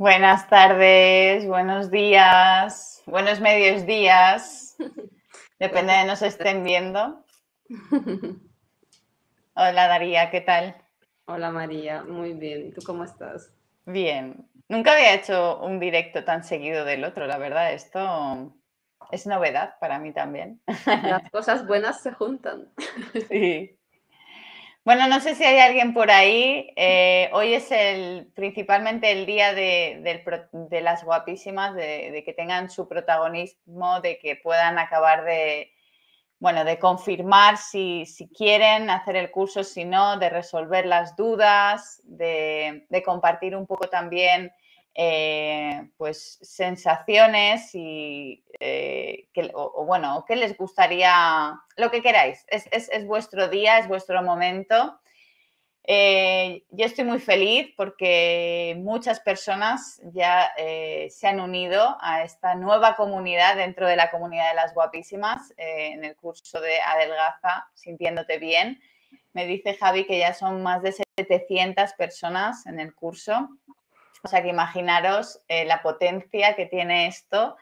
Buenas tardes, buenos días, buenos medios días, depende de nos estén viendo. Hola Daría, ¿qué tal? Hola María, muy bien, ¿tú cómo estás? Bien, nunca había hecho un directo tan seguido del otro, la verdad, esto es novedad para mí también. Las cosas buenas se juntan. Sí. Bueno, no sé si hay alguien por ahí. Mm. Eh, hoy es el principalmente el día de, las guapísimas, de, que tengan su protagonismo, de que puedan acabar de, bueno, de confirmar si, quieren hacer el curso, si no, de resolver las dudas, de compartir un poco también eh, pues sensaciones y eh, que, o, bueno, qué les gustaría, lo que queráis. Es, vuestro día, es vuestro momento. Eh, yo estoy muy feliz porque muchas personas ya se han unido a esta nueva comunidad dentro de la comunidad de las guapísimas en el curso de Adelgaza, sintiéndote bien. Me dice Javi que ya son más de 700 personas en el curso o sea que imaginaros eh, la potencia que tiene esto,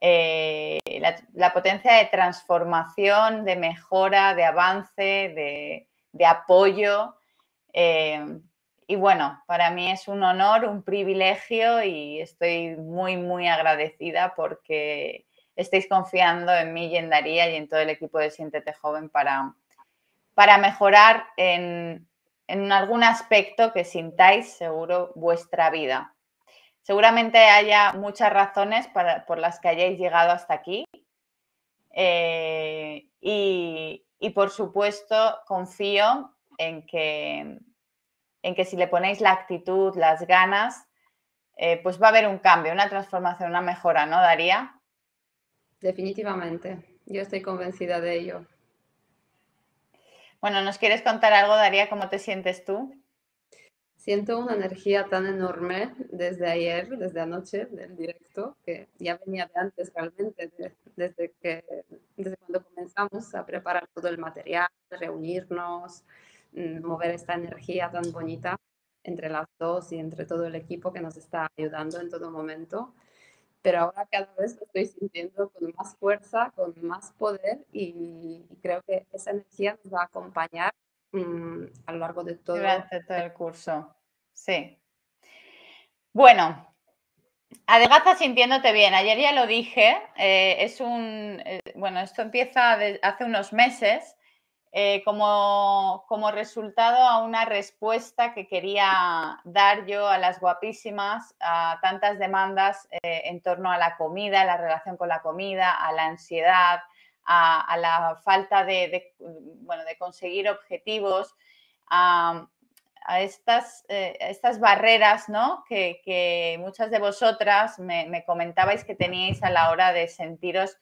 eh, la, potencia de transformación, de mejora, de avance, de, apoyo. Eh, y bueno, para mí es un honor, un privilegio y estoy muy, muy agradecida porque estáis confiando en mí y en Daría y en todo el equipo de Siéntete Joven para, para mejorar en, en algún aspecto que sintáis seguro vuestra vida. Seguramente haya muchas razones por las que hayáis llegado hasta aquí. Eh, y, por supuesto, confío en que, en que si le ponéis la actitud, las ganas, eh, pues va a haber un cambio, una transformación, una mejora, ¿no, Daría? Definitivamente, yo estoy convencida de ello. Bueno, ¿nos quieres contar algo, Daría? ¿Cómo te sientes tú? Siento una energía tan enorme desde ayer, desde anoche, del directo, que ya venía de antes realmente, desde, que, desde cuando comenzamos a preparar todo el material, reunirnos, mm, mover esta energía tan bonita entre las dos y entre todo el equipo que nos está ayudando en todo momento pero ahora cada vez lo estoy sintiendo con más fuerza, con más poder y, creo que esa energía nos va a acompañar mm, a lo largo de todo, el curso. Sí. Bueno, adelgaza sintiéndote bien. Ayer ya lo dije, eh, es un, eh, bueno, esto empieza hace unos meses eh, como, resultado a una respuesta que quería dar yo a las guapísimas, a tantas demandas eh, en torno a la comida, a la relación con la comida, a la ansiedad, a, la falta de, conseguir objetivos, eh, a, estas, barreras ¿no? que, muchas de vosotras me comentabais que teníais a la hora de sentiros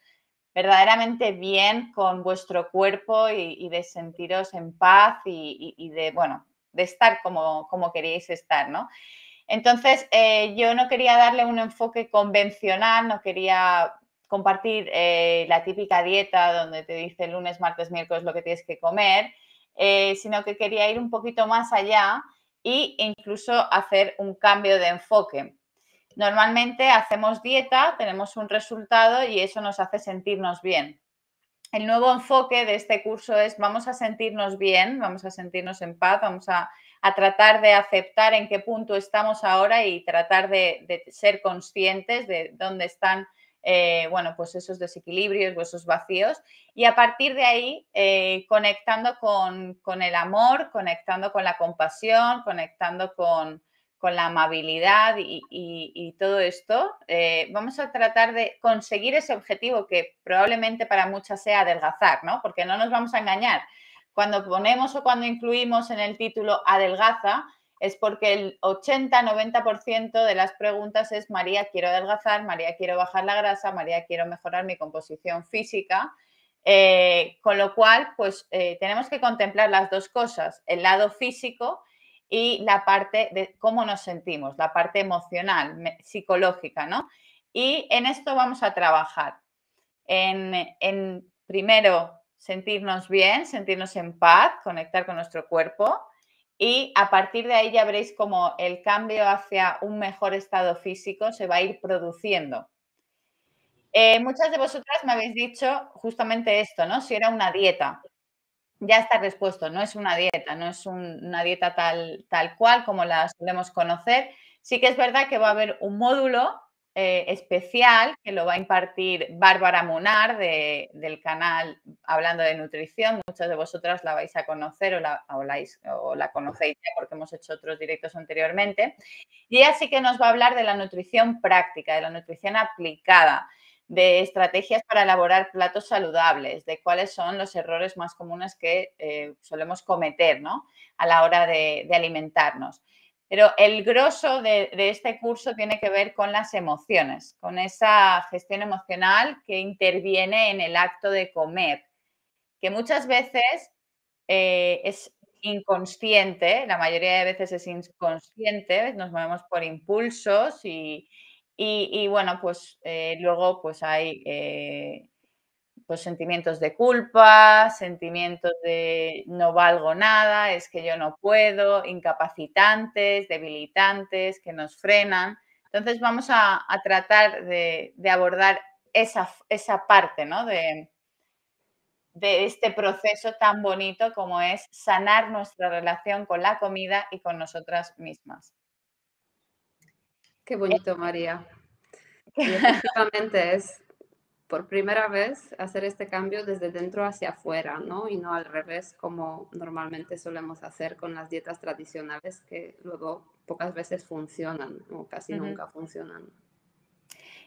verdaderamente bien con vuestro cuerpo y, de sentiros en paz y, de, bueno, de estar como, como queríais estar, ¿no? Entonces, eh, yo no quería darle un enfoque convencional, no quería compartir eh, la típica dieta donde te dice lunes, martes, miércoles lo que tienes que comer, eh, sino que quería ir un poquito más allá e incluso hacer un cambio de enfoque. Normalmente hacemos dieta, tenemos un resultado y eso nos hace sentirnos bien. El nuevo enfoque de este curso es vamos a sentirnos bien, vamos a sentirnos en paz, vamos a, tratar de aceptar en qué punto estamos ahora y tratar de, ser conscientes de dónde están eh, bueno, pues esos desequilibrios o esos vacíos. Y a partir de ahí, eh, conectando con, el amor, conectando con la compasión, conectando con, con la amabilidad y, todo esto, eh, vamos a tratar de conseguir ese objetivo que probablemente para muchas sea adelgazar, ¿no? Porque no nos vamos a engañar. Cuando ponemos o cuando incluimos en el título adelgaza, es porque el 80-90% de las preguntas es María, quiero adelgazar, María, quiero bajar la grasa, María, quiero mejorar mi composición física. Eh, con lo cual, pues eh, tenemos que contemplar las dos cosas, el lado físico y la parte de cómo nos sentimos, la parte emocional, psicológica, ¿no? Y en esto vamos a trabajar. En, en primero sentirnos bien, sentirnos en paz, conectar con nuestro cuerpo y a partir de ahí ya veréis cómo el cambio hacia un mejor estado físico se va a ir produciendo. Eh, muchas de vosotras me habéis dicho justamente esto, ¿no? Si era una dieta ya está respuesto, no es una dieta, no es una dieta tal, tal cual como la solemos conocer. Sí que es verdad que va a haber un módulo eh, especial que lo va a impartir Bárbara Munar del canal Hablando de Nutrición. Muchos de vosotras la vais a conocer o la, o la, o la conocéis ya porque hemos hecho otros directos anteriormente. Y ella sí que nos va a hablar de la nutrición práctica, de la nutrición aplicada de estrategias para elaborar platos saludables, de cuáles son los errores más comunes que eh, solemos cometer ¿no? a la hora de, alimentarnos. Pero el grosso de, este curso tiene que ver con las emociones, con esa gestión emocional que interviene en el acto de comer, que muchas veces eh, es inconsciente, la mayoría de veces es inconsciente, nos movemos por impulsos y, y, bueno, pues eh, luego pues hay eh, pues, sentimientos de culpa, sentimientos de no valgo nada, es que yo no puedo, incapacitantes, debilitantes, que nos frenan. Entonces vamos a, tratar de, abordar esa, parte ¿no? de este proceso tan bonito como es sanar nuestra relación con la comida y con nosotras mismas. Qué eh, bonito, María. efectivamente es por primera vez hacer este cambio desde dentro hacia afuera, ¿no? Y no al revés, como normalmente solemos hacer con las dietas tradicionales, que luego pocas veces funcionan o casi nunca funcionan.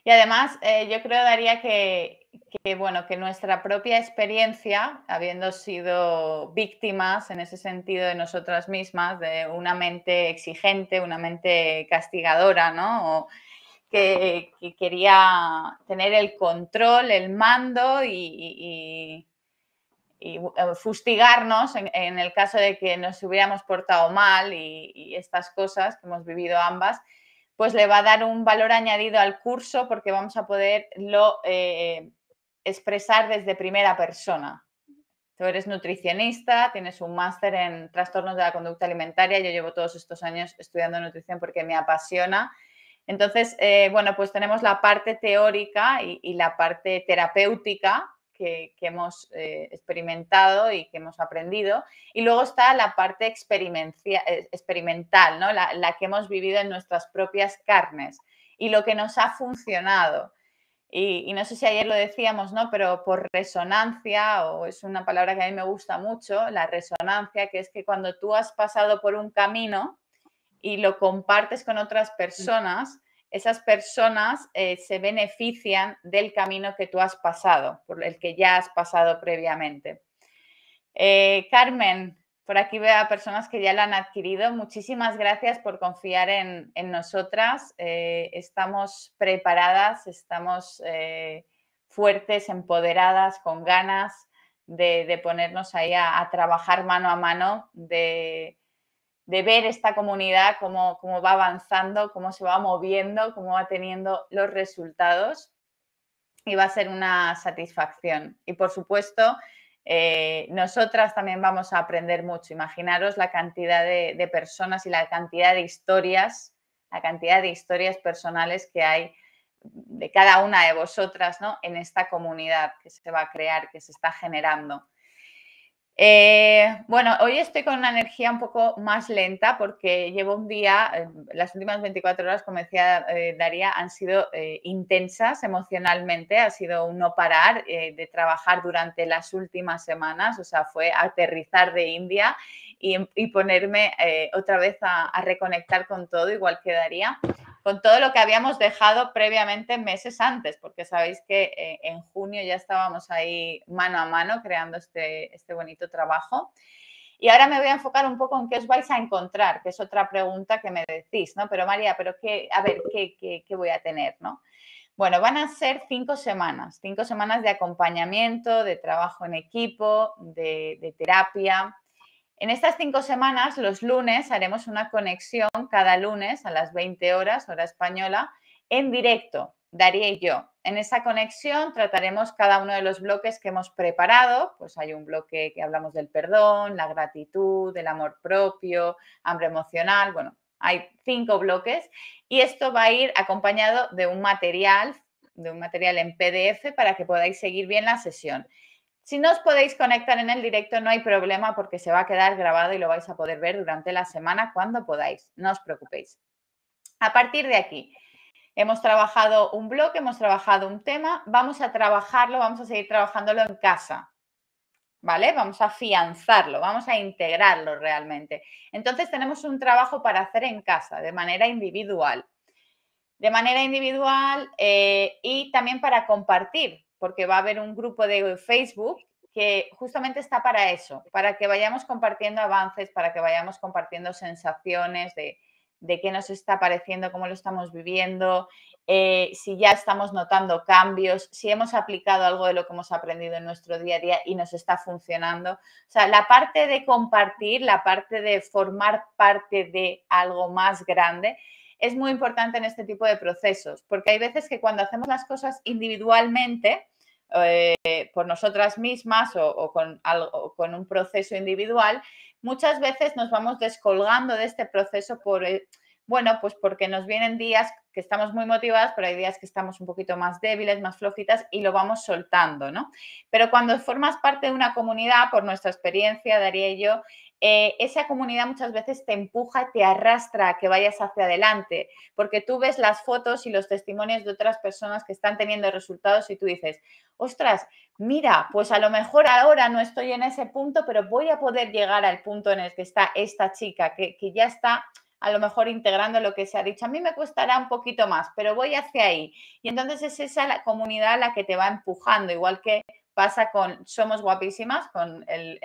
Y además, eh, yo creo, Daría, que, que, bueno, que nuestra propia experiencia, habiendo sido víctimas en ese sentido de nosotras mismas, de una mente exigente, una mente castigadora, ¿no? que, quería tener el control, el mando y, y, eh, fustigarnos en, el caso de que nos hubiéramos portado mal y estas cosas que hemos vivido ambas pues le va a dar un valor añadido al curso porque vamos a poderlo eh, expresar desde primera persona. Tú eres nutricionista, tienes un máster en trastornos de la conducta alimentaria, yo llevo todos estos años estudiando nutrición porque me apasiona. Entonces, eh, bueno, pues tenemos la parte teórica y la parte terapéutica que, hemos eh, experimentado y que hemos aprendido. Y luego está la parte eh, experimental, ¿no? la, que hemos vivido en nuestras propias carnes y lo que nos ha funcionado. Y, no sé si ayer lo decíamos, ¿no? Pero por resonancia, o es una palabra que a mí me gusta mucho, la resonancia, que es que cuando tú has pasado por un camino y lo compartes con otras personas, esas personas eh, se benefician del camino que tú has pasado, por el que ya has pasado previamente. Eh, Carmen, por aquí veo a personas que ya la han adquirido. Muchísimas gracias por confiar en, nosotras. Eh, estamos preparadas, estamos fuertes, empoderadas, con ganas de, ponernos ahí a, a trabajar mano a mano, de de ver esta comunidad, cómo, va avanzando, cómo se va moviendo, cómo va teniendo los resultados. Y va a ser una satisfacción. Y por supuesto, eh, nosotras también vamos a aprender mucho. Imaginaros la cantidad de, de, personas y la cantidad de historias, la cantidad de historias personales que hay de cada una de vosotras ¿no? en esta comunidad que se va a crear, que se está generando. Eh, bueno, hoy estoy con una energía un poco más lenta porque llevo un día, eh, las últimas 24 horas, como decía eh, Daría, han sido intensas emocionalmente, ha sido un no parar de trabajar durante las últimas semanas, o sea, fue aterrizar de India y, ponerme otra vez a, reconectar con todo, igual que Daría con todo lo que habíamos dejado previamente meses antes, porque sabéis que eh, en junio ya estábamos ahí mano a mano creando este, este bonito trabajo. Y ahora me voy a enfocar un poco en qué os vais a encontrar, que es otra pregunta que me decís, ¿no? Pero María, pero qué, a ver, ¿qué, qué, voy a tener, no? Bueno, van a ser cinco semanas, cinco semanas de acompañamiento, de trabajo en equipo, de, de terapia, en estas cinco semanas, los lunes, haremos una conexión cada lunes a las 20 horas, hora española, en directo, Daría y yo. En esa conexión trataremos cada uno de los bloques que hemos preparado. Pues hay un bloque que hablamos del perdón, la gratitud, el amor propio, hambre emocional. Bueno, hay cinco bloques y esto va a ir acompañado de un material, de un material en PDF para que podáis seguir bien la sesión. Si no os podéis conectar en el directo, no hay problema porque se va a quedar grabado y lo vais a poder ver durante la semana cuando podáis. No os preocupéis. A partir de aquí, hemos trabajado un blog, hemos trabajado un tema, vamos a trabajarlo, vamos a seguir trabajándolo en casa. ¿Vale? Vamos a afianzarlo, vamos a integrarlo realmente. Entonces tenemos un trabajo para hacer en casa, de manera individual. De manera individual eh, y también para compartir porque va a haber un grupo de Facebook que justamente está para eso, para que vayamos compartiendo avances, para que vayamos compartiendo sensaciones de, de qué nos está pareciendo, cómo lo estamos viviendo, eh, si ya estamos notando cambios, si hemos aplicado algo de lo que hemos aprendido en nuestro día a día y nos está funcionando. O sea, la parte de compartir, la parte de formar parte de algo más grande. Es muy importante en este tipo de procesos, porque hay veces que cuando hacemos las cosas individualmente, eh, por nosotras mismas o, con algo, o con un proceso individual, muchas veces nos vamos descolgando de este proceso por... El, eh, bueno, pues porque nos vienen días que estamos muy motivadas, pero hay días que estamos un poquito más débiles, más flojitas y lo vamos soltando, ¿no? Pero cuando formas parte de una comunidad, por nuestra experiencia, Daría y yo, eh, esa comunidad muchas veces te empuja, te arrastra a que vayas hacia adelante, porque tú ves las fotos y los testimonios de otras personas que están teniendo resultados y tú dices, ostras, mira, pues a lo mejor ahora no estoy en ese punto, pero voy a poder llegar al punto en el que está esta chica, que, que ya está a lo mejor integrando lo que se ha dicho. A mí me costará un poquito más, pero voy hacia ahí. Y entonces es esa la comunidad la que te va empujando, igual que pasa con Somos Guapísimas, con el,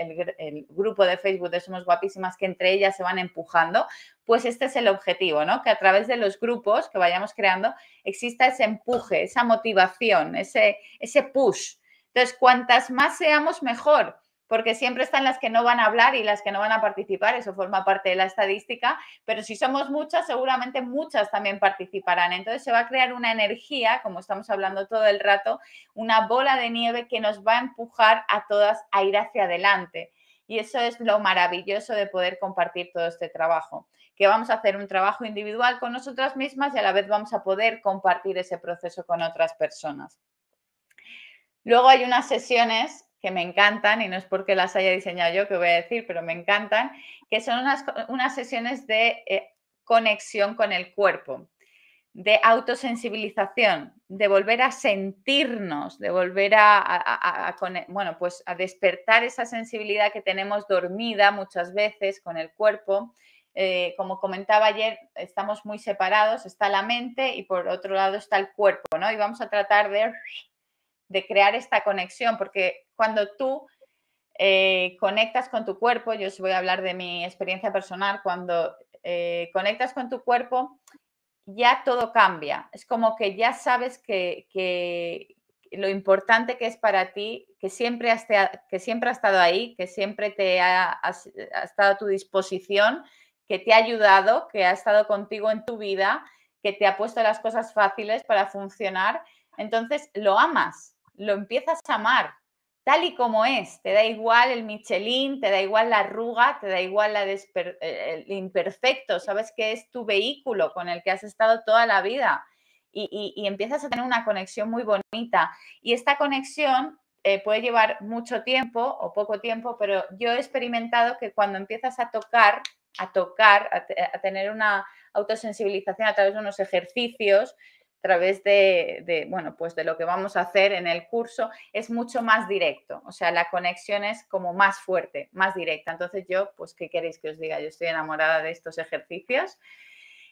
grupo de Facebook de Somos Guapísimas, que entre ellas se van empujando, pues este es el objetivo, ¿no? Que a través de los grupos que vayamos creando exista ese empuje, esa motivación, ese, ese push. Entonces, cuantas más seamos, mejor, porque siempre están las que no van a hablar y las que no van a participar, eso forma parte de la estadística, pero si somos muchas, seguramente muchas también participarán. Entonces se va a crear una energía, como estamos hablando todo el rato, una bola de nieve que nos va a empujar a todas a ir hacia adelante. Y eso es lo maravilloso de poder compartir todo este trabajo, que vamos a hacer un trabajo individual con nosotras mismas y a la vez vamos a poder compartir ese proceso con otras personas. Luego hay unas sesiones que me encantan, y no es porque las haya diseñado yo que voy a decir, pero me encantan, que son unas, sesiones de eh, conexión con el cuerpo, de autosensibilización, de volver a sentirnos, de volver a, bueno, pues a despertar esa sensibilidad que tenemos dormida muchas veces con el cuerpo. Eh, como comentaba ayer, estamos muy separados, está la mente y por otro lado está el cuerpo, ¿no? Y vamos a tratar de de crear esta conexión, porque cuando tú eh, conectas con tu cuerpo, yo os voy a hablar de mi experiencia personal, cuando eh, conectas con tu cuerpo, ya todo cambia. Es como que ya sabes que, lo importante que es para ti, que siempre, que siempre ha estado ahí, que siempre te ha, ha, estado a tu disposición, que te ha ayudado, que ha estado contigo en tu vida, que te ha puesto las cosas fáciles para funcionar. Entonces lo amas, lo empiezas a amar tal y como es. Te da igual el Michelin, te da igual la arruga, te da igual la eh, el imperfecto, sabes que es tu vehículo con el que has estado toda la vida y, empiezas a tener una conexión muy bonita. Y esta conexión eh, puede llevar mucho tiempo o poco tiempo, pero yo he experimentado que cuando empiezas a tocar, a tocar, a, a tener una autosensibilización a través de unos ejercicios, a través de, bueno, pues de lo que vamos a hacer en el curso, es mucho más directo. O sea, la conexión es como más fuerte, más directa. Entonces yo, pues, ¿qué queréis que os diga? Yo estoy enamorada de estos ejercicios.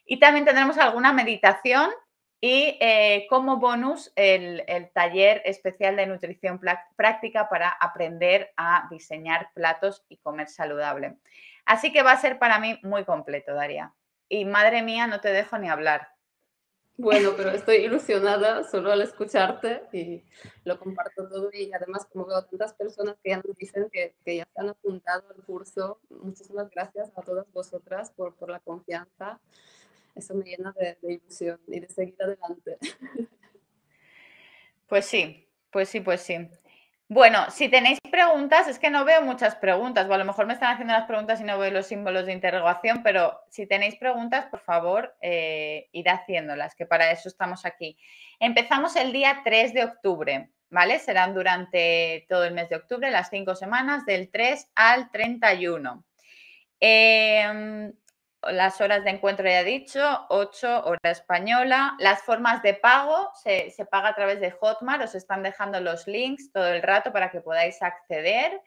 Y también tendremos alguna meditación y eh, como bonus el, el, taller especial de nutrición práctica para aprender a diseñar platos y comer saludable. Así que va a ser para mí muy completo, Daría. Y madre mía, no te dejo ni hablar. Bueno, pero estoy ilusionada solo al escucharte y lo comparto todo. Y además, como veo tantas personas que ya nos dicen que, ya se han apuntado al curso, muchísimas gracias a todas vosotras por, la confianza. Eso me llena de ilusión y de seguir adelante. Pues sí, pues sí, pues sí. Bueno, si tenéis preguntas, es que no veo muchas preguntas, o a lo mejor me están haciendo las preguntas y no veo los símbolos de interrogación, pero si tenéis preguntas, por favor, eh, ir haciéndolas, que para eso estamos aquí. Empezamos el día 3 de octubre, ¿vale? Serán durante todo el mes de octubre, las cinco semanas, del 3 al 31. Eh, em, las horas de encuentro ya he dicho, 8 hora española. Las formas de pago, se, se, paga a través de Hotmart, os están dejando los links todo el rato para que podáis acceder.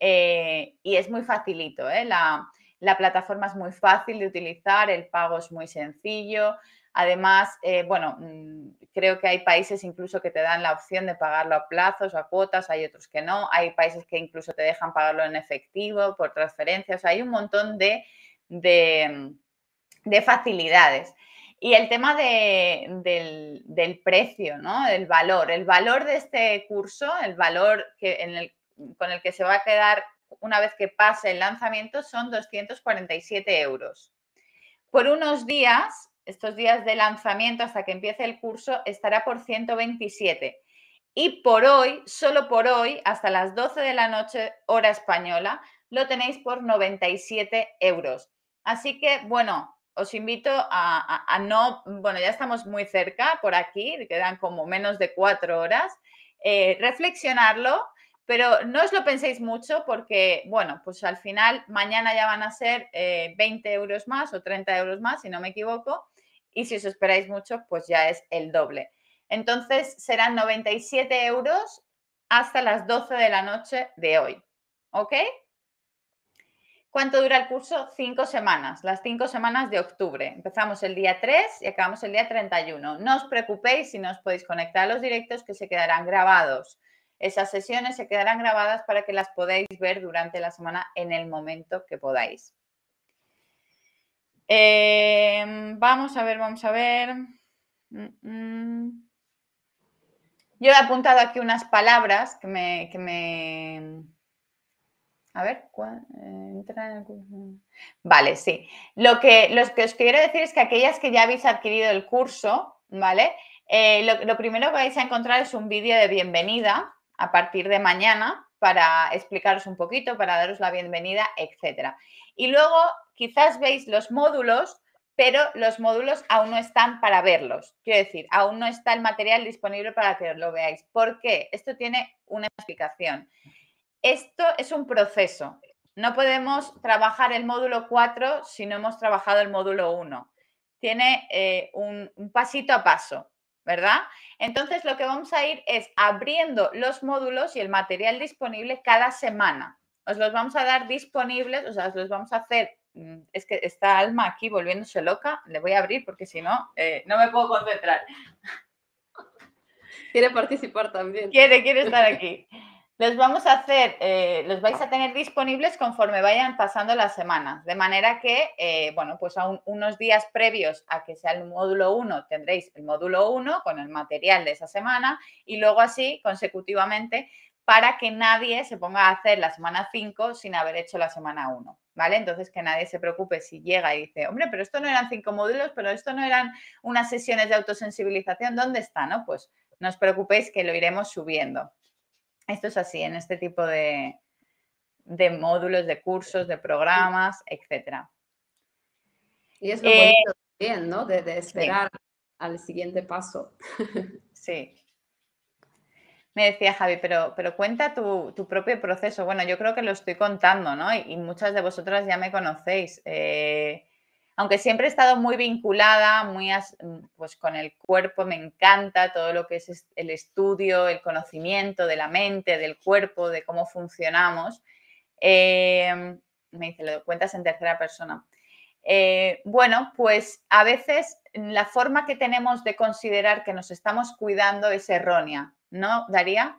Eh, y es muy facilito, ¿eh? la, plataforma es muy fácil de utilizar, el pago es muy sencillo. Además, eh, bueno, mm, creo que hay países incluso que te dan la opción de pagarlo a plazos a cuotas, hay otros que no, hay países que incluso te dejan pagarlo en efectivo, por transferencias, hay un montón de Mm, de, facilidades. Y el tema del, precio, ¿no? El valor. El valor de este curso, el valor que, con el que se va a quedar una vez que pase el lanzamiento son 247 euros. Por unos días, estos días de lanzamiento hasta que empiece el curso, estará por 127. Y por hoy, solo por hoy, hasta las 12 de la noche, hora española, lo tenéis por 97 euros. Así que, bueno, os invito a, no, bueno, ya estamos muy cerca por aquí, quedan como menos de cuatro horas, eh, reflexionarlo, pero no os lo penséis mucho porque, bueno, pues al final mañana ya van a ser 20 eh, euros más o 30 euros más, si no me equivoco, y si os esperáis mucho, pues ya es el doble. Entonces serán 97 euros hasta las 12 de la noche de hoy, ¿ok? ¿Cuánto dura el curso? Cinco semanas, las cinco semanas de octubre. Empezamos el día 3 y acabamos el día 31. No os preocupéis si no os podéis conectar a los directos que se quedarán grabados. Esas sesiones se quedarán grabadas para que las podáis ver durante la semana en el momento que podáis. Em, vamos a ver, vamos a ver. Mm, mm. Yo he apuntado aquí unas palabras que me a ver, eh, entra mm. Vale, sí. Lo que, que os quiero decir es que aquellas que ya habéis adquirido el curso, ¿vale? Eh, lo, primero que vais a encontrar es un vídeo de bienvenida a partir de mañana para explicaros un poquito, para daros la bienvenida, etc. Y luego quizás veis los módulos, pero los módulos aún no están para verlos. Quiero decir, aún no está el material disponible para que lo veáis. ¿Por qué? Esto tiene una explicación. Esto es un proceso. No podemos trabajar el módulo 4 si no hemos trabajado el módulo 1. Tiene eh, un, pasito a paso, ¿verdad? Entonces lo que vamos a ir es abriendo los módulos y el material disponible cada semana. Os los vamos a dar disponibles, o sea, os los vamos a hacer mm, es que está Alma aquí volviéndose loca. Le voy a abrir porque si no, eh, no me puedo concentrar. Quiere participar también. Quiere, quiere estar aquí. Los vamos a hacer, eh, los vais a tener disponibles conforme vayan pasando las semanas, de manera que, eh, bueno, pues aún unos días previos a que sea el módulo 1 tendréis el módulo 1 con el material de esa semana y luego así consecutivamente para que nadie se ponga a hacer la semana 5 sin haber hecho la semana 1, ¿vale? Entonces que nadie se preocupe si llega y dice, hombre, pero esto no eran cinco módulos, pero esto no eran unas sesiones de autosensibilización, ¿dónde está? No, pues no os preocupéis que lo iremos subiendo, esto es así en este tipo de, de módulos, de cursos, de programas, etc. Y es lo eh, también, ¿no? De, esperar al siguiente paso. Sí. Me decía Javi, pero, pero cuenta tu, propio proceso. Bueno, yo creo que lo estoy contando, ¿no? Y, muchas de vosotras ya me conocéis. Eh, aunque siempre he estado muy vinculada, muy mm, pues con el cuerpo, me encanta todo lo que es el estudio, el conocimiento de la mente, del cuerpo, de cómo funcionamos. Em, me dice, lo cuentas en tercera persona. Eh, bueno, pues a veces la forma que tenemos de considerar que nos estamos cuidando es errónea, ¿no, Daría?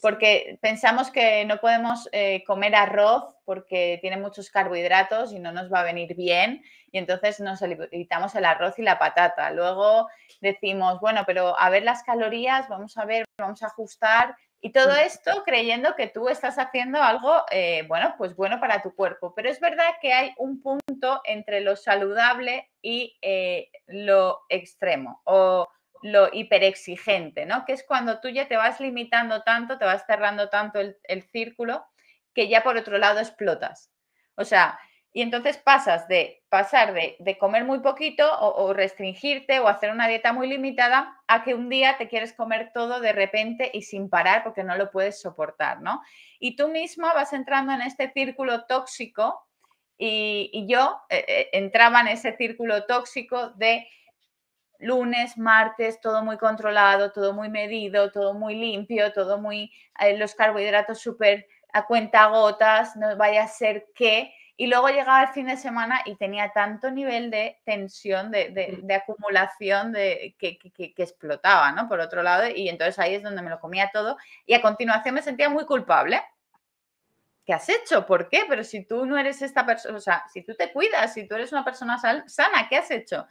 porque pensamos que no podemos eh, comer arroz porque tiene muchos carbohidratos y no nos va a venir bien y entonces nos evitamos el arroz y la patata. Luego decimos, bueno, pero a ver las calorías, vamos a ver, vamos a ajustar y todo mm. esto creyendo que tú estás haciendo algo, eh, bueno, pues bueno para tu cuerpo. Pero es verdad que hay un punto entre lo saludable y eh, lo extremo o lo hiperexigente, ¿no? Que es cuando tú ya te vas limitando tanto, te vas cerrando tanto el, círculo, que ya por otro lado explotas. O sea, y entonces pasas de pasar de, comer muy poquito o, restringirte o hacer una dieta muy limitada a que un día te quieres comer todo de repente y sin parar porque no lo puedes soportar, ¿no? Y tú misma vas entrando en este círculo tóxico y, yo eh, eh, entraba en ese círculo tóxico de lunes, martes, todo muy controlado, todo muy medido, todo muy limpio, todo muy, eh, los carbohidratos súper a cuenta gotas, no vaya a ser qué. Y luego llegaba el fin de semana y tenía tanto nivel de tensión, de, mm. acumulación de, que, que, explotaba, ¿no? Por otro lado, y entonces ahí es donde me lo comía todo. Y a continuación me sentía muy culpable. ¿Qué has hecho? ¿Por qué? Pero si tú no eres esta persona, o sea, si tú te cuidas, si tú eres una persona sana, ¿qué has hecho?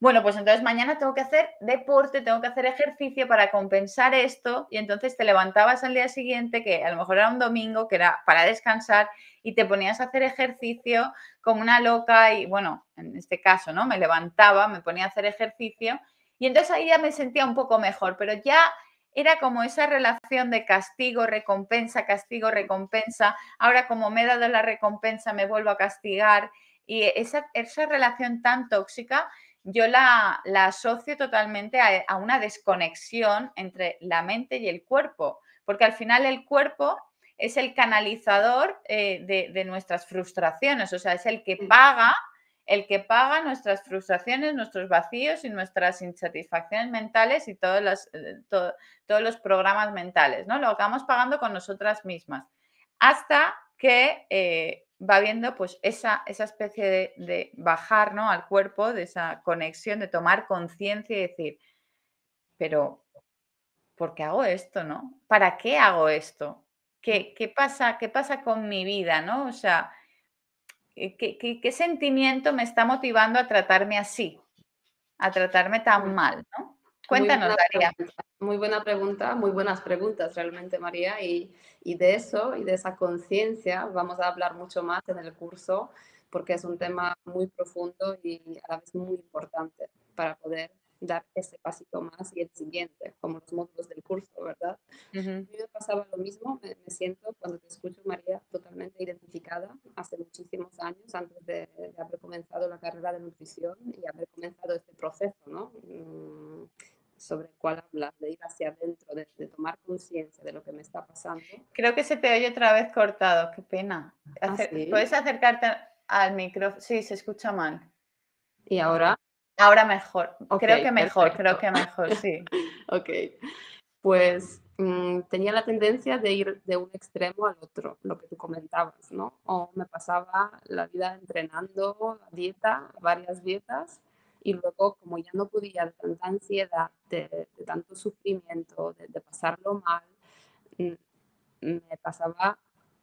bueno, pues entonces mañana tengo que hacer deporte, tengo que hacer ejercicio para compensar esto y entonces te levantabas al día siguiente, que a lo mejor era un domingo, que era para descansar y te ponías a hacer ejercicio como una loca y bueno, en este caso, ¿no? Me levantaba, me ponía a hacer ejercicio y entonces ahí ya me sentía un poco mejor, pero ya era como esa relación de castigo, recompensa, castigo, recompensa. Ahora como me he dado la recompensa, me vuelvo a castigar y esa, esa relación tan tóxica yo la, asocio totalmente a, una desconexión entre la mente y el cuerpo, porque al final el cuerpo es el canalizador eh, de, nuestras frustraciones, o sea, es el que paga, el que paga nuestras frustraciones, nuestros vacíos y nuestras insatisfacciones mentales y eh, todos los, programas mentales, ¿no? Lo acabamos pagando con nosotras mismas, hasta que eh, va viendo pues esa, esa especie de, bajar ¿no? al cuerpo, de esa conexión, de tomar conciencia y decir, pero ¿por qué hago esto? ¿no? ¿Para qué hago esto? ¿Qué, pasa, ¿Qué pasa con mi vida? ¿no? O sea, eh, ¿qué, qué sentimiento me está motivando a tratarme así? A tratarme tan pues mal, ¿no? Cuéntanos, María. muy buena pregunta, muy buenas preguntas realmente, María. Y, de eso y de esa conciencia vamos a hablar mucho más en el curso porque es un tema muy profundo y a la vez muy importante para poder dar ese pasito más y el siguiente, como los módulos del curso, ¿verdad? A mí me pasaba lo mismo, me, siento cuando te escucho, María, totalmente identificada hace muchísimos años, antes de, haber comenzado la carrera de nutrición y haber comenzado este proceso, ¿no? sobre el cual hablas, de ir hacia adentro, de, tomar conciencia de lo que me está pasando. Creo que se te oye otra vez cortado, qué pena. Ah, Puedes acercarte al micrófono. Sí, se escucha mal. ¿Y ahora? Ahora mejor. creo que mejor, creo que mejor, sí. ok. Pues mm, tenía la tendencia de ir de un extremo al otro, lo que tú comentabas, ¿no? O me pasaba la vida entrenando, dieta, varias dietas y luego como ya no podía de tanta ansiedad, de, tanto sufrimiento, de, pasarlo mal, mm, me pasaba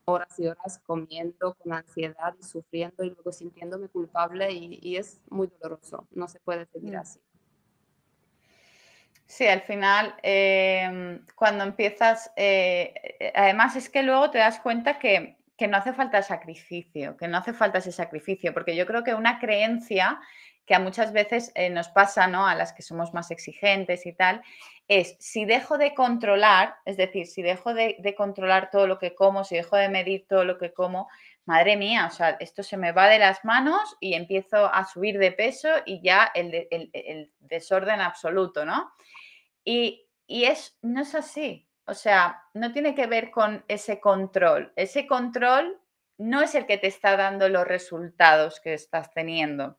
horas y horas comiendo con ansiedad y sufriendo y luego sintiéndome culpable y, es muy doloroso, no se puede seguir mm. así. Sí, al final, eh, cuando empiezas, eh, eh, además es que luego te das cuenta que, que, no hace falta sacrificio, que no hace falta ese sacrificio, porque yo creo que una creencia que a muchas veces eh, nos pasa, ¿no? A las que somos más exigentes y tal, es si dejo de controlar, es decir, si dejo de, controlar todo lo que como, si dejo de medir todo lo que como, madre mía, o sea, esto se me va de las manos y empiezo a subir de peso y ya el, desorden absoluto, ¿no? Y, y es, no es así. O sea, no tiene que ver con ese control. Ese control no es el que te está dando los resultados que estás teniendo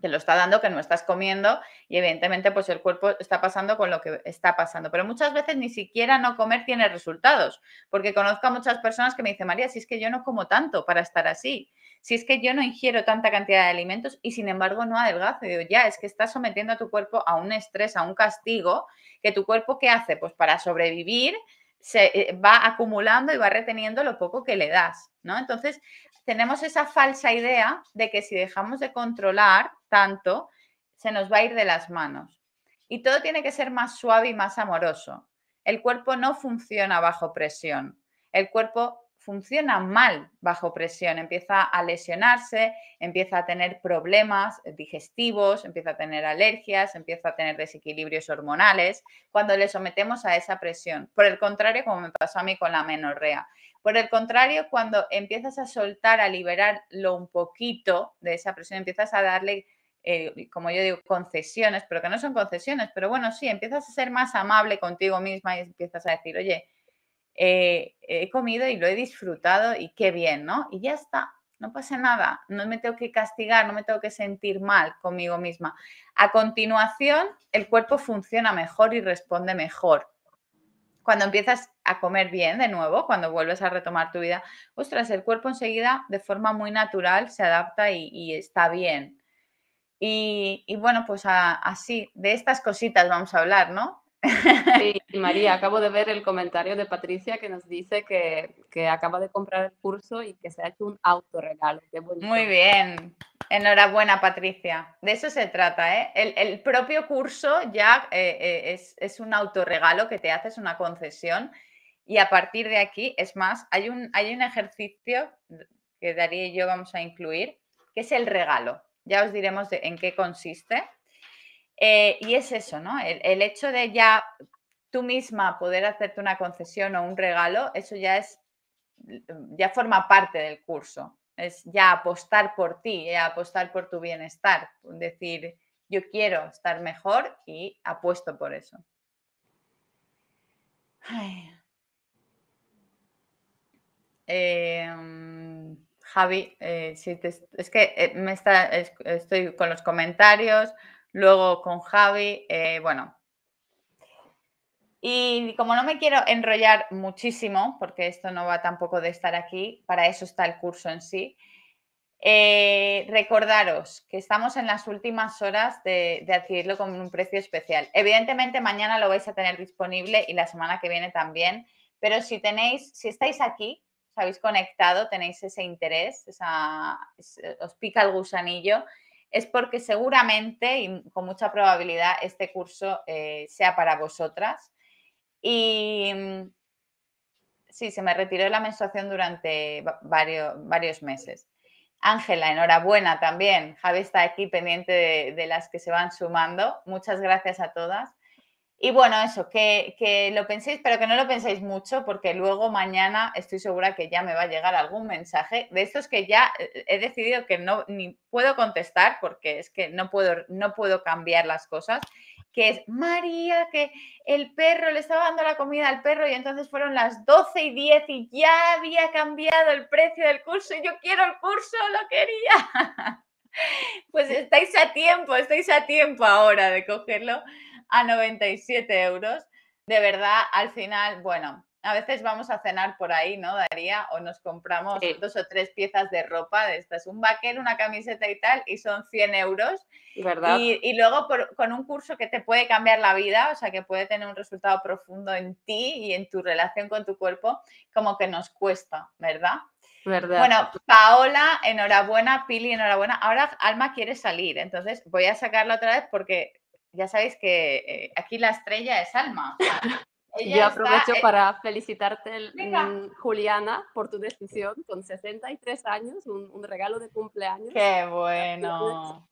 te lo está dando, que no estás comiendo y evidentemente pues el cuerpo está pasando con lo que está pasando. Pero muchas veces ni siquiera no comer tiene resultados, porque conozco a muchas personas que me dicen, María, si es que yo no como tanto para estar así, si es que yo no ingiero tanta cantidad de alimentos y sin embargo no adelgazo, digo, ya, es que estás sometiendo a tu cuerpo a un estrés, a un castigo, que tu cuerpo ¿qué hace? Pues para sobrevivir se eh, va acumulando y va reteniendo lo poco que le das, ¿no? Entonces, tenemos esa falsa idea de que si dejamos de controlar tanto, se nos va a ir de las manos. Y todo tiene que ser más suave y más amoroso. El cuerpo no funciona bajo presión. El cuerpo funciona mal bajo presión, empieza a lesionarse, empieza a tener problemas digestivos, empieza a tener alergias, empieza a tener desequilibrios hormonales cuando le sometemos a esa presión. Por el contrario, como me pasó a mí con la menorrea. Por el contrario, cuando empiezas a soltar, a liberarlo un poquito de esa presión, empiezas a darle eh, como yo digo, concesiones, pero que no son concesiones, pero bueno, sí, empiezas a ser más amable contigo misma y empiezas a decir, oye, eh, he comido y lo he disfrutado y qué bien, ¿no? Y ya está, no pasa nada, no me tengo que castigar, no me tengo que sentir mal conmigo misma. A continuación, el cuerpo funciona mejor y responde mejor. Cuando empiezas a comer bien de nuevo, cuando vuelves a retomar tu vida, ostras, el cuerpo enseguida de forma muy natural se adapta y está bien, y, bueno, pues así, de estas cositas vamos a hablar, ¿no? Sí, María, acabo de ver el comentario de Patricia que nos dice que, acaba de comprar el curso y que se ha hecho un autorregalo. Muy bien, enhorabuena Patricia. De eso se trata, ¿eh? El, propio curso ya eh, eh, es, un autorregalo que te haces una concesión y a partir de aquí, es más, hay un, hay un ejercicio que Daría y yo vamos a incluir, que es el regalo. Ya os diremos en qué consiste. Eh, y es eso, ¿no? El, hecho de ya tú misma poder hacerte una concesión o un regalo, eso ya es, ya forma parte del curso. Es ya apostar por ti, eh, apostar por tu bienestar. Decir, yo quiero estar mejor y apuesto por eso. Ay. Eh, Javi, eh, es que eh, me estoy con los comentarios, luego con Javi, eh, bueno. Y como no me quiero enrollar muchísimo, porque esto no va tampoco de estar aquí, para eso está el curso en sí, recordaros que estamos en las últimas horas de, de, adquirirlo con un precio especial. Evidentemente mañana lo vais a tener disponible y la semana que viene también, pero si tenéis, si estáis aquí, habéis conectado, tenéis ese interés, eh, os pica el gusanillo, es porque seguramente y con mucha probabilidad este curso eh, sea para vosotras. Y mm, sí, se me retiró la menstruación durante varios, varios meses. Ángela, enhorabuena también. Javi está aquí pendiente de las que se van sumando. Muchas gracias a todas. Y bueno, eso, que, lo penséis, pero que no lo penséis mucho, porque luego mañana estoy segura que ya me va a llegar algún mensaje de estos que ya eh, he decidido que no ni puedo contestar, porque es que no puedo, no puedo cambiar las cosas, que es María, que el perro le estaba dando la comida al perro y entonces fueron las 12 y 10 y ya había cambiado el precio del curso y yo quiero el curso, lo quería. Pues estáis a tiempo, estáis a tiempo ahora de cogerlo a 97 euros. De verdad, al final, bueno, a veces vamos a cenar por ahí, ¿no, Daría? O nos compramos dos o tres piezas de ropa de estas, un vaquero, una camiseta y tal, y son 100 euros. ¿Verdad? Y, luego con un curso que te puede cambiar la vida, o sea, que puede tener un resultado profundo en ti y en tu relación con tu cuerpo, como que nos cuesta, ¿verdad? ¿verdad? Bueno, Paola, enhorabuena, Pili, enhorabuena. Ahora Alma quiere salir, entonces voy a sacarla otra vez porque ya sabéis que eh, aquí la estrella es Alma. Yo aprovecho para felicitarte, mm, Juliana, por tu decisión con 63 años, un, regalo de cumpleaños. Qué bueno.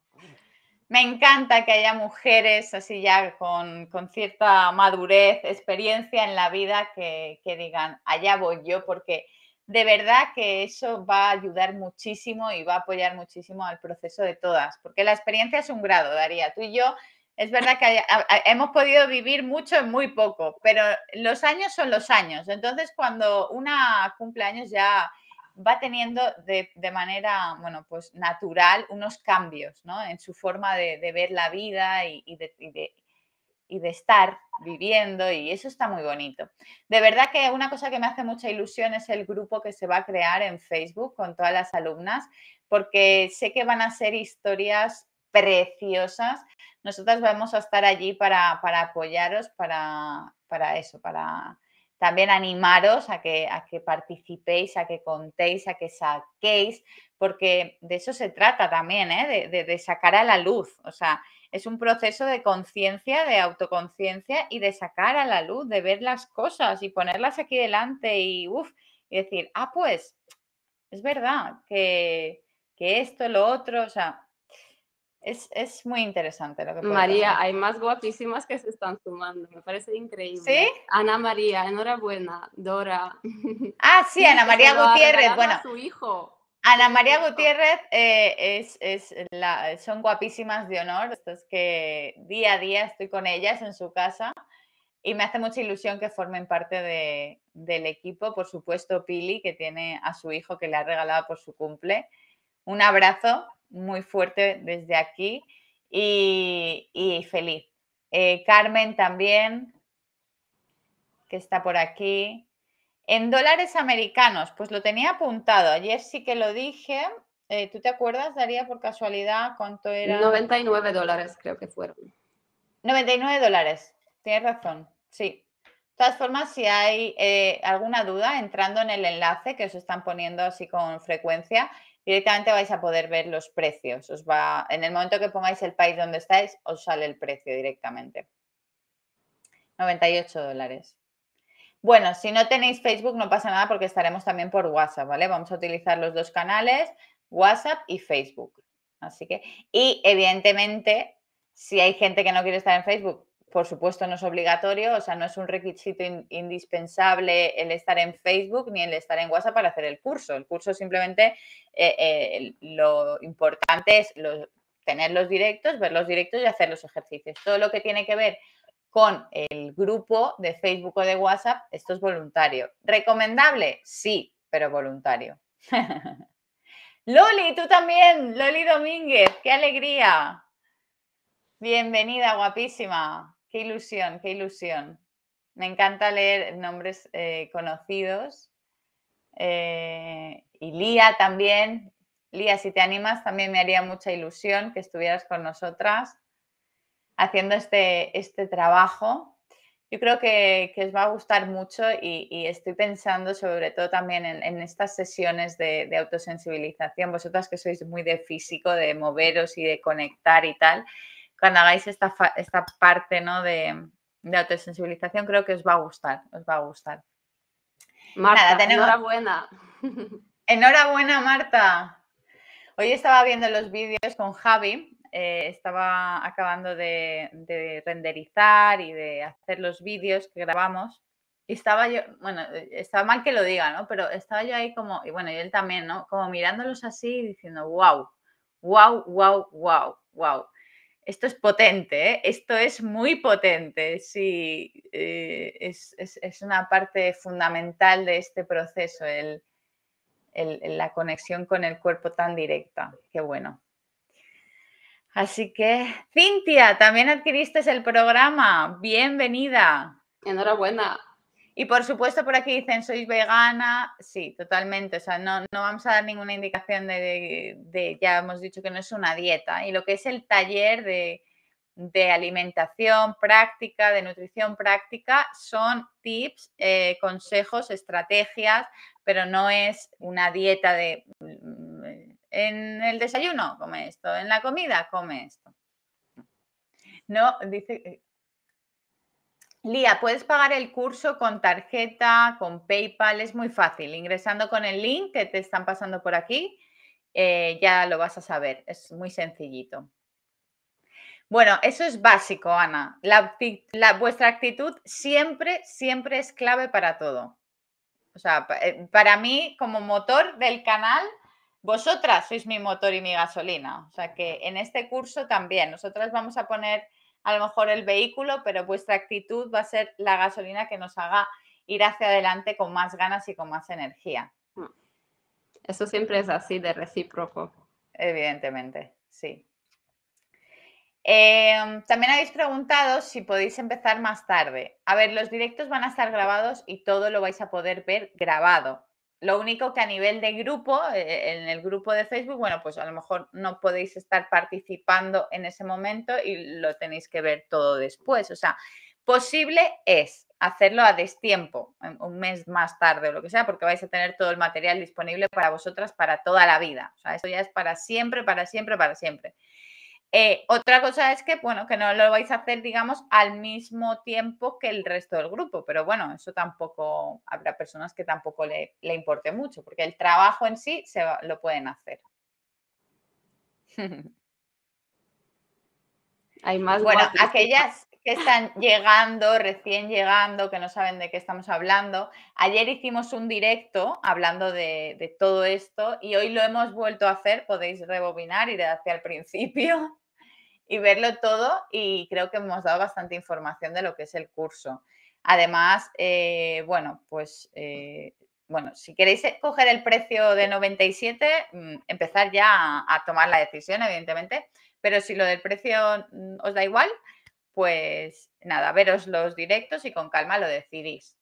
Me encanta que haya mujeres así ya con, cierta madurez, experiencia en la vida que, que, digan, allá voy yo, porque de verdad que eso va a ayudar muchísimo y va a apoyar muchísimo al proceso de todas, porque la experiencia es un grado, Daría. Tú y yo es verdad que hemos podido vivir mucho en muy poco, pero los años son los años. Entonces, cuando una cumpleaños ya va teniendo de, manera, bueno, pues natural unos cambios, ¿no? En su forma de, ver la vida y, de, y de estar viviendo y eso está muy bonito. De verdad que una cosa que me hace mucha ilusión es el grupo que se va a crear en Facebook con todas las alumnas, porque sé que van a ser historias preciosas. Nosotras vamos a estar allí para, apoyaros, para, eso, para también animaros a que, a que participéis, a que contéis, a que saquéis, porque de eso se trata también, ¿eh? de, de, sacar a la luz. O sea, es un proceso de conciencia, de autoconciencia y de sacar a la luz, de ver las cosas y ponerlas aquí delante y, uf, decir, ah, pues, es verdad que, que esto, lo otro, o sea, es, muy interesante lo que María, hay más guapísimas que se están sumando, me parece increíble. ¿Sí? Ana María, enhorabuena, Dora. Ah, sí, Ana María Gutiérrez, bueno. su hijo. Ana María Gutiérrez eh, es, es son guapísimas de honor, Es que día a día estoy con ellas en su casa y me hace mucha ilusión que formen parte de, del equipo. Por supuesto, Pili, que tiene a su hijo que le ha regalado por su cumple. Un abrazo muy fuerte desde aquí y, feliz. Eh, Carmen también, que está por aquí. En dólares americanos, pues lo tenía apuntado. Ayer sí que lo dije. Eh, ¿Tú te acuerdas, Daría, por casualidad, cuánto era? 99 dólares creo que fueron. 99 dólares, tienes razón, sí. De todas formas, si hay eh, alguna duda, entrando en el enlace que os están poniendo así con frecuencia, directamente vais a poder ver los precios. Os va, en el momento que pongáis el país donde estáis, os sale el precio directamente. 98 dólares. Bueno, si no tenéis Facebook no pasa nada porque estaremos también por WhatsApp, ¿vale? Vamos a utilizar los dos canales, WhatsApp y Facebook. Así que, y evidentemente, si hay gente que no quiere estar en Facebook, por supuesto, no es obligatorio, o sea, no es un requisito indispensable el estar en Facebook ni el estar en WhatsApp para hacer el curso. El curso simplemente eh, eh, lo importante es tener los directos, ver los directos y hacer los ejercicios. Todo lo que tiene que ver con el grupo de Facebook o de WhatsApp, esto es voluntario. ¿Recomendable? Sí, pero voluntario. Loli, tú también, Loli Domínguez, qué alegría. Bienvenida, guapísima. Qué ilusión, qué ilusión. Me encanta leer nombres eh, conocidos. Eh, y Lía también. Lía, si te animas, también me haría mucha ilusión que estuvieras con nosotras haciendo este, este trabajo. Yo creo que, os va a gustar mucho y, estoy pensando sobre todo también en, estas sesiones de, de, autosensibilización, vosotras que sois muy de físico, de moveros y de conectar y tal, cuando hagáis esta, esta parte de, de autosensibilización, creo que os va a gustar, os va a gustar. Marta, enhorabuena. Enhorabuena, Marta. Hoy estaba viendo los vídeos con Javi, eh, estaba acabando de, renderizar y de hacer los vídeos que grabamos. Y estaba yo, bueno, estaba mal que lo diga, ¿no? Pero estaba yo ahí como, y bueno, y él también, ¿no? Como mirándolos así y diciendo, wow, wow, wow, wow, wow. Esto es potente, ¿eh? esto es muy potente, sí, eh, es, una parte fundamental de este proceso, la conexión con el cuerpo tan directa, qué bueno. Así que, Cintia, también adquiriste el programa, bienvenida. Enhorabuena. Y por supuesto, por aquí dicen, ¿sois vegana? Sí, totalmente. O sea, no, no vamos a dar ninguna indicación de, ya hemos dicho que no es una dieta. Y lo que es el taller de, alimentación práctica, de nutrición práctica, son tips, eh, consejos, estrategias, pero no es una dieta de, mm, en el desayuno come esto, en la comida come esto. No, dice, eh, Lía, puedes pagar el curso con tarjeta, con PayPal, es muy fácil. Ingresando con el link que te están pasando por aquí, eh, ya lo vas a saber, es muy sencillito. Bueno, eso es básico, Ana. vuestra actitud siempre, siempre es clave para todo. O sea, eh, para mí, como motor del canal, vosotras sois mi motor y mi gasolina. O sea que en este curso también, nosotras vamos a poner a lo mejor el vehículo, pero vuestra actitud va a ser la gasolina que nos haga ir hacia adelante con más ganas y con más energía. Mm. Eso siempre es así de recíproco. Evidentemente, sí. Em, también habéis preguntado si podéis empezar más tarde. A ver, los directos van a estar grabados y todo lo vais a poder ver grabado. Lo único que a nivel de grupo, eh, en el grupo de Facebook, bueno, pues a lo mejor no podéis estar participando en ese momento y lo tenéis que ver todo después. O sea, posible es hacerlo a destiempo, eh, un mes más tarde o lo que sea, porque vais a tener todo el material disponible para vosotras para toda la vida. O sea, eso ya es para siempre, para siempre, para siempre. Eh, otra cosa es que, bueno, que no lo vais a hacer, digamos, al mismo tiempo que el resto del grupo, pero bueno, eso tampoco, habrá personas que tampoco le, le importe mucho, porque el trabajo en sí se lo pueden hacer. Hay más. Bueno, aquellas que están llegando, recién llegando, que no saben de qué estamos hablando. Ayer hicimos un directo hablando de, todo esto y hoy lo hemos vuelto a hacer. Podéis rebobinar, ir hacia el principio y verlo todo y creo que hemos dado bastante información de lo que es el curso. Además, eh, bueno, pues eh, bueno, si queréis coger el precio de 97, mm, empezar ya a tomar la decisión, evidentemente, pero si lo del precio mm, os da igual, pues nada, veros los directos y con calma lo decidís.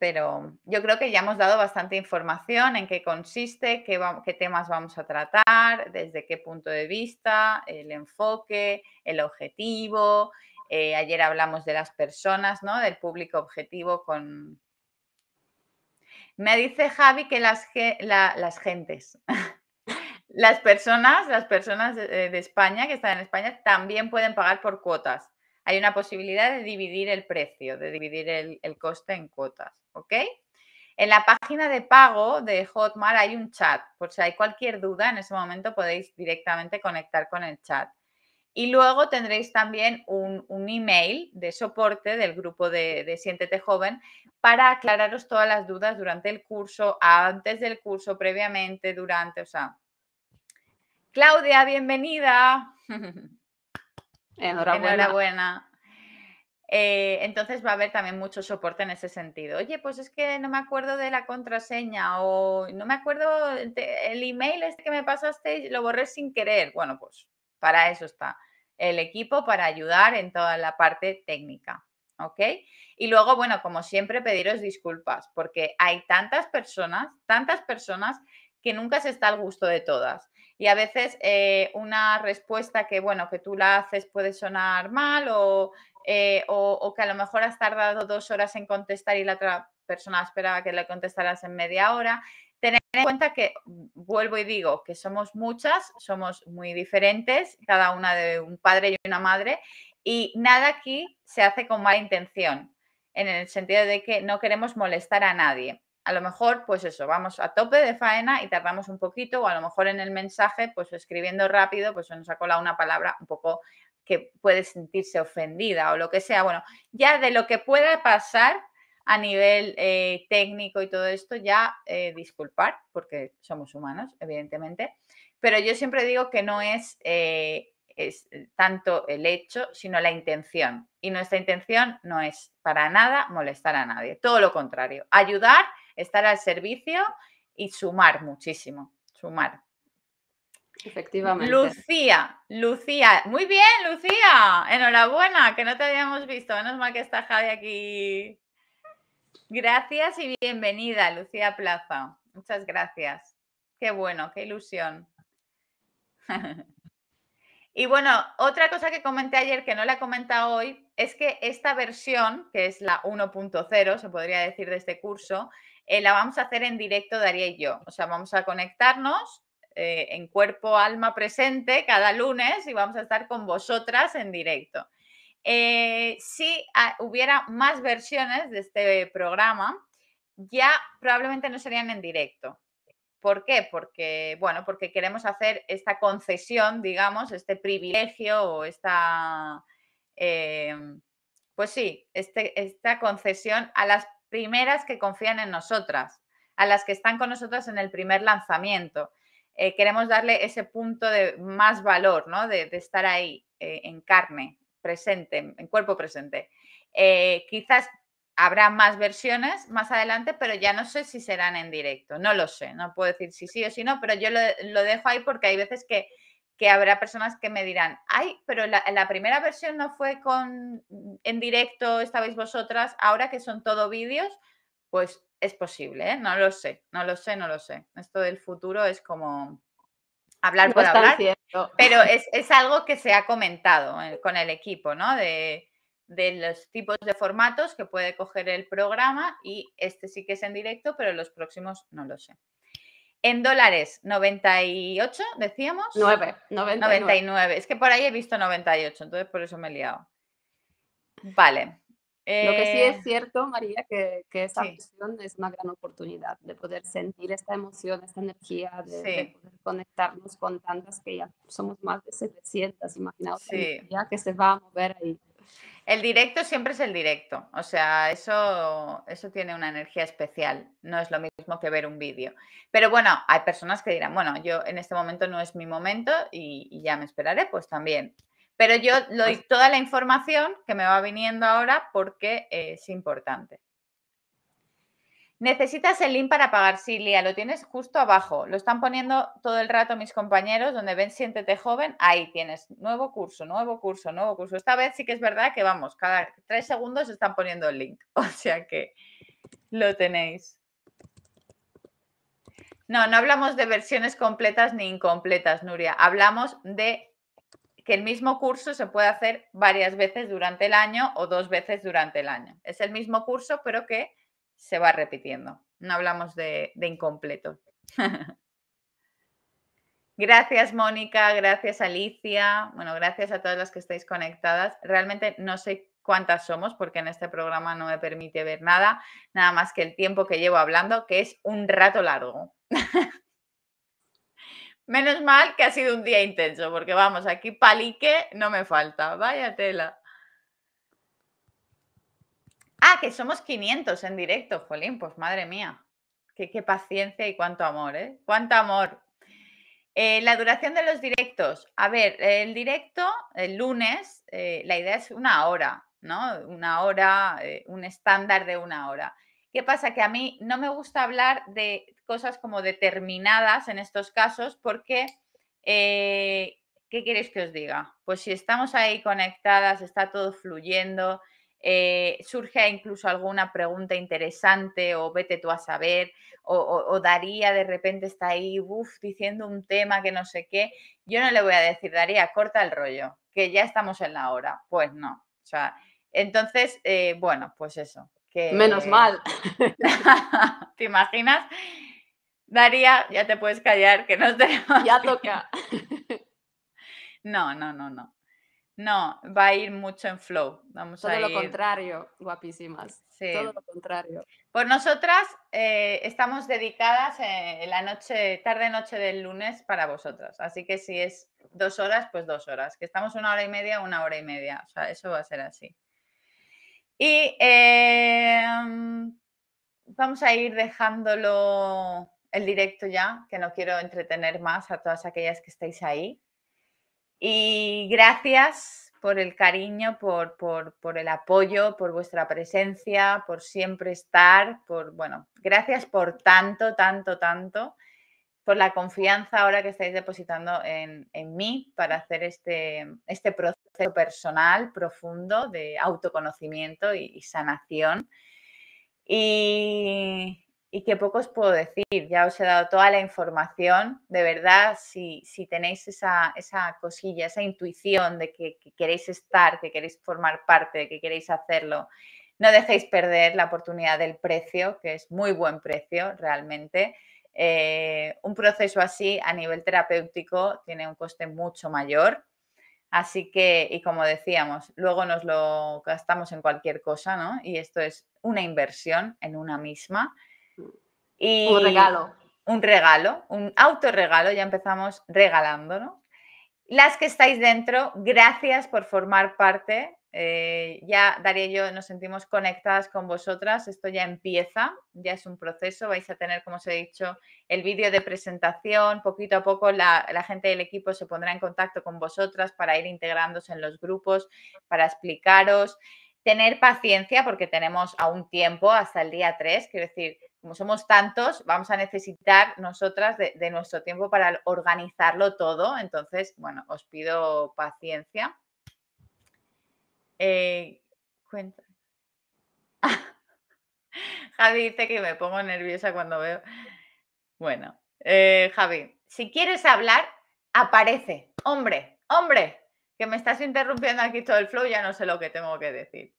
Pero yo creo que ya hemos dado bastante información en qué consiste, qué, temas vamos a tratar, desde qué punto de vista, el enfoque, el objetivo. Eh, ayer hablamos de las personas, ¿no? Del público objetivo con, me dice Javi que las, las gentes, Las personas, las personas de, España que están en España también pueden pagar por cuotas. Hay una posibilidad de dividir el precio, de dividir el, coste en cuotas, ¿ok? En la página de pago de Hotmart hay un chat, por si hay cualquier duda, en ese momento podéis directamente conectar con el chat. Y luego tendréis también un, email de soporte del grupo de, de, Siéntete Joven para aclararos todas las dudas durante el curso, antes del curso, previamente, durante, o sea, Claudia, bienvenida. Enhorabuena. Enhorabuena. Eh, entonces va a haber también mucho soporte en ese sentido. Oye, pues es que no me acuerdo de la contraseña o no me acuerdo el email este que me pasaste lo borré sin querer. Bueno, pues para eso está el equipo, para ayudar en toda la parte técnica. ¿Ok? Y luego, bueno, como siempre, pediros disculpas porque hay tantas personas, tantas personas que nunca se está al gusto de todas. Y a veces eh, una respuesta que, bueno, que tú la haces puede sonar mal eh, o, o, que a lo mejor has tardado dos horas en contestar y la otra persona esperaba que le contestaras en media hora. Tener en cuenta que, vuelvo y digo, que somos muchas, somos muy diferentes, cada una de un padre y una madre, y nada aquí se hace con mala intención, en el sentido de que no queremos molestar a nadie a lo mejor, pues eso, vamos a tope de faena y tardamos un poquito, o a lo mejor en el mensaje, pues escribiendo rápido, pues se nos ha colado una palabra un poco que puede sentirse ofendida o lo que sea. Bueno, ya de lo que pueda pasar a nivel eh, técnico y todo esto, ya eh, disculpar, porque somos humanos, evidentemente, pero yo siempre digo que no es, eh, es tanto el hecho, sino la intención. Y nuestra intención no es para nada molestar a nadie, todo lo contrario, ayudar estar al servicio y sumar muchísimo, sumar. Efectivamente. Lucía, Lucía, muy bien, Lucía, enhorabuena, que no te habíamos visto, menos mal que está Javi aquí. Gracias y bienvenida, Lucía Plaza. Muchas gracias. Qué bueno, qué ilusión. y bueno, otra cosa que comenté ayer que no la he comentado hoy es que esta versión, que es la 1.0, se podría decir, de este curso, eh, la vamos a hacer en directo Daría y yo. O sea, vamos a conectarnos eh, en cuerpo, alma presente cada lunes y vamos a estar con vosotras en directo. Eh, si hubiera más versiones de este programa, ya probablemente no serían en directo. ¿Por qué? Porque, bueno, porque queremos hacer esta concesión, digamos, este privilegio o esta, em, pues sí, este, esta concesión a las primeras que confían en nosotras, a las que están con nosotras en el primer lanzamiento. Eh, queremos darle ese punto de más valor, ¿no? De, estar ahí eh, en carne, presente, en cuerpo presente. Eh, quizás habrá más versiones más adelante, pero ya no sé si serán en directo. No lo sé, no puedo decir si sí o si no, pero yo lo dejo ahí porque hay veces que que habrá personas que me dirán, ay, pero la, primera versión no fue con mm, en directo, estabais vosotras, ahora que son todo vídeos, pues es posible, ¿eh? no lo sé, no lo sé, no lo sé. Esto del futuro es como hablar por hablar, pero es, algo que se ha comentado eh, con el equipo, ¿no? De, de los tipos de formatos que puede coger el programa y este sí que es en directo, pero los próximos no lo sé. En dólares, 98, decíamos. 9, 99. Es que por ahí he visto 98, entonces por eso me he liado. Vale. Lo que sí es eh, cierto, María, que, que esa es una gran oportunidad de poder sentir esta emoción, esta energía, de, poder conectarnos con tantas que ya somos más de 700, imaginaos, que se va a mover ahí. El directo siempre es el directo, o sea, eso, eso tiene una energía especial, no es lo mismo que ver un vídeo. Pero bueno, hay personas que dirán, bueno, yo en este momento no es mi momento y, y ya me esperaré, pues también. Pero yo doy pues toda la información que me va viniendo ahora porque eh, es importante. Necesitas el link para pagar, sí, Lía, lo tienes justo abajo. Lo están poniendo todo el rato mis compañeros, donde ven Siéntete Joven, ahí tienes nuevo curso, nuevo curso, nuevo curso. Esta vez sí que es verdad que vamos, cada tres segundos están poniendo el link, o sea que lo tenéis. No, no hablamos de versiones completas ni incompletas, Nuria. Hablamos de que el mismo curso se puede hacer varias veces durante el año o dos veces durante el año. Es el mismo curso, pero que se va repitiendo. No hablamos de, incompleto. Gracias Mónica, gracias Alicia, bueno, gracias a todas las que estáis conectadas. Realmente no sé cuántas somos porque en este programa no me permite ver nada, nada más que el tiempo que llevo hablando, que es un rato largo. Menos mal que ha sido un día intenso, porque vamos, aquí palique no me falta, vaya tela. Ah, que somos 500 en directo, Jolín, pues madre mía. Qué, paciencia y cuánto amor, ¿eh? Cuánto amor. Eh, la duración de los directos. A ver, el directo, el lunes, eh, la idea es una hora, ¿no? Una hora, eh, un estándar de una hora. ¿Qué pasa? Que a mí no me gusta hablar de cosas como determinadas en estos casos porque, ¿qué queréis que os diga? Pues si estamos ahí conectadas, está todo fluyendo, eh, surge incluso alguna pregunta interesante o vete tú a saber, o, Daría de repente está ahí, diciendo un tema que no sé qué, yo no le voy a decir, Daría, corta el rollo, que ya estamos en la hora. Pues no, o sea, entonces, eh, bueno, pues eso. Que, Menos mal. ¿Te imaginas? Daría, ya te puedes callar, que no te... Ya toca. No, no, no, no. No, va a ir mucho en flow. Vamos Todo lo contrario, guapísimas. Todo lo contrario. Pues nosotras eh, estamos dedicadas eh, la noche, tarde noche del lunes para vosotras. Así que si es dos horas, pues dos horas. Que estamos una hora y media, una hora y media. O sea, eso va a ser así. Y em, vamos a ir dejándolo el directo ya, que no quiero entretener más a todas aquellas que estáis ahí. Y gracias por el cariño, por, el apoyo, por vuestra presencia, por siempre estar, por, bueno, gracias por tanto, tanto, tanto, por la confianza ahora que estáis depositando en, mí para hacer este, este proceso personal, profundo, de autoconocimiento y, y sanación. Y y que poco os puedo decir. Ya os he dado toda la información. De verdad, si, tenéis esa, cosilla, esa intuición de que, queréis estar, que queréis formar parte, que queréis hacerlo, no dejéis perder la oportunidad del precio, que es muy buen precio realmente. Eh, un proceso así a nivel terapéutico tiene un coste mucho mayor. Así que, y como decíamos, luego nos lo gastamos en cualquier cosa, ¿no? Y esto es una inversión en una misma. Y un regalo. Un regalo, un autorregalo, ya empezamos regalando, Las que estáis dentro, gracias por formar parte. Eh, ya Daría y yo nos sentimos conectadas con vosotras. Esto ya empieza, ya es un proceso. Vais a tener, como os he dicho, el vídeo de presentación. Poquito a poco la, la gente del equipo se pondrá en contacto con vosotras para ir integrándose en los grupos, para explicaros tener paciencia porque tenemos aún tiempo hasta el día 3, quiero decir, como somos tantos, vamos a necesitar nosotras de, nuestro tiempo para organizarlo todo. Entonces, bueno, os pido paciencia. Eh, cuenta. Javi dice que me pongo nerviosa cuando veo. Bueno, eh, Javi, si quieres hablar, aparece. Hombre, hombre, que me estás interrumpiendo aquí todo el flow, ya no sé lo que tengo que decir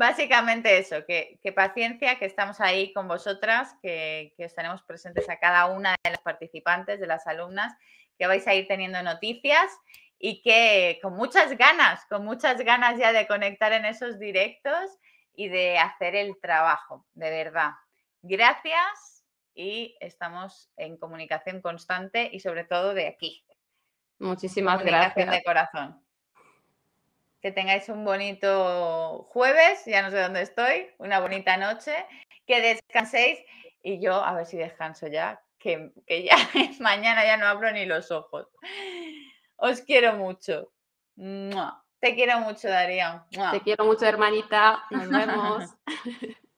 básicamente eso, que, paciencia, que estamos ahí con vosotras, que, que os presentes a cada una de las participantes, de las alumnas, que vais a ir teniendo noticias y que con muchas ganas, con muchas ganas ya de conectar en esos directos y de hacer el trabajo, de verdad. Gracias y estamos en comunicación constante y sobre todo de aquí. Muchísimas gracias. de corazón que tengáis un bonito jueves, ya no sé dónde estoy, una bonita noche, que descanséis y yo a ver si descanso ya, que, que ya mañana ya no abro ni los ojos. Os quiero mucho. Te quiero mucho, Darío. Te quiero mucho, hermanita. Nos vemos.